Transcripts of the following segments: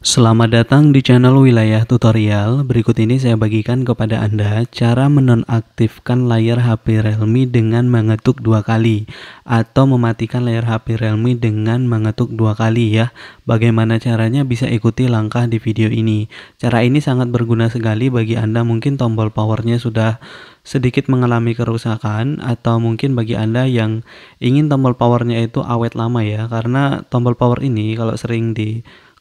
Selamat datang di channel Wilayah Tutorial. Berikut ini saya bagikan kepada Anda cara menonaktifkan layar HP Realme dengan mengetuk dua kali atau mematikan layar HP Realme dengan mengetuk dua kali ya. Bagaimana caranya bisa ikuti langkah di video ini. Cara ini sangat berguna sekali bagi Anda mungkin tombol powernya sudah sedikit mengalami kerusakan atau mungkin bagi Anda yang ingin tombol powernya itu awet lama ya karena tombol power ini kalau sering di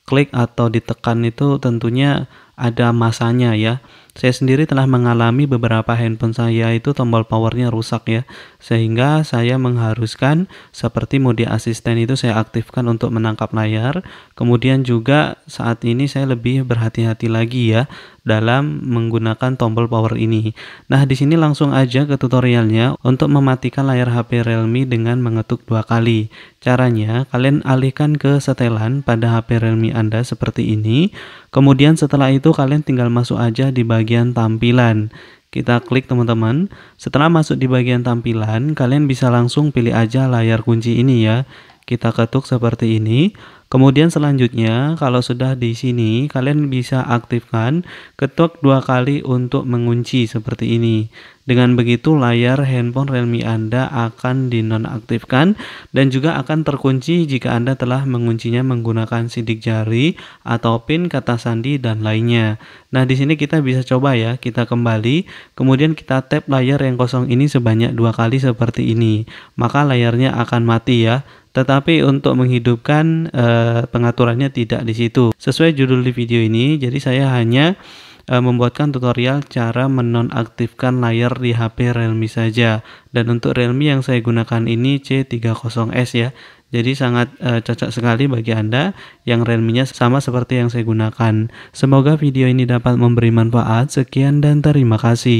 klik atau ditekan itu tentunya ada masanya ya. Saya sendiri telah mengalami beberapa handphone saya itu tombol powernya rusak ya, sehingga saya mengharuskan seperti mode asisten itu saya aktifkan untuk menangkap layar. Kemudian juga saat ini saya lebih berhati-hati lagi ya dalam menggunakan tombol power ini. Nah, di sini langsung aja ke tutorialnya untuk mematikan layar HP Realme dengan mengetuk dua kali. Caranya, kalian alihkan ke setelan pada HP Realme Anda seperti ini. Kemudian setelah itu kalian tinggal masuk aja di bagian tampilan. Kita klik teman-teman. Setelah masuk di bagian tampilan, kalian bisa langsung pilih aja layar kunci ini ya. Kita ketuk seperti ini. Kemudian selanjutnya kalau sudah di sini kalian bisa aktifkan ketuk dua kali untuk mengunci seperti ini. Dengan begitu layar handphone Realme Anda akan dinonaktifkan dan juga akan terkunci jika Anda telah menguncinya menggunakan sidik jari atau pin kata sandi dan lainnya. Nah, di sini kita bisa coba ya, kita kembali, kemudian kita tap layar yang kosong ini sebanyak dua kali seperti ini. Maka layarnya akan mati ya. Tetapi untuk menghidupkan e, pengaturannya tidak di situ. Sesuai judul di video ini, jadi saya hanya e, membuatkan tutorial cara menonaktifkan layar di HP Realme saja. Dan untuk Realme yang saya gunakan ini C30S ya. Jadi sangat e, cocok sekali bagi Anda yang Realme-nya sama seperti yang saya gunakan. Semoga video ini dapat memberi manfaat. Sekian dan terima kasih.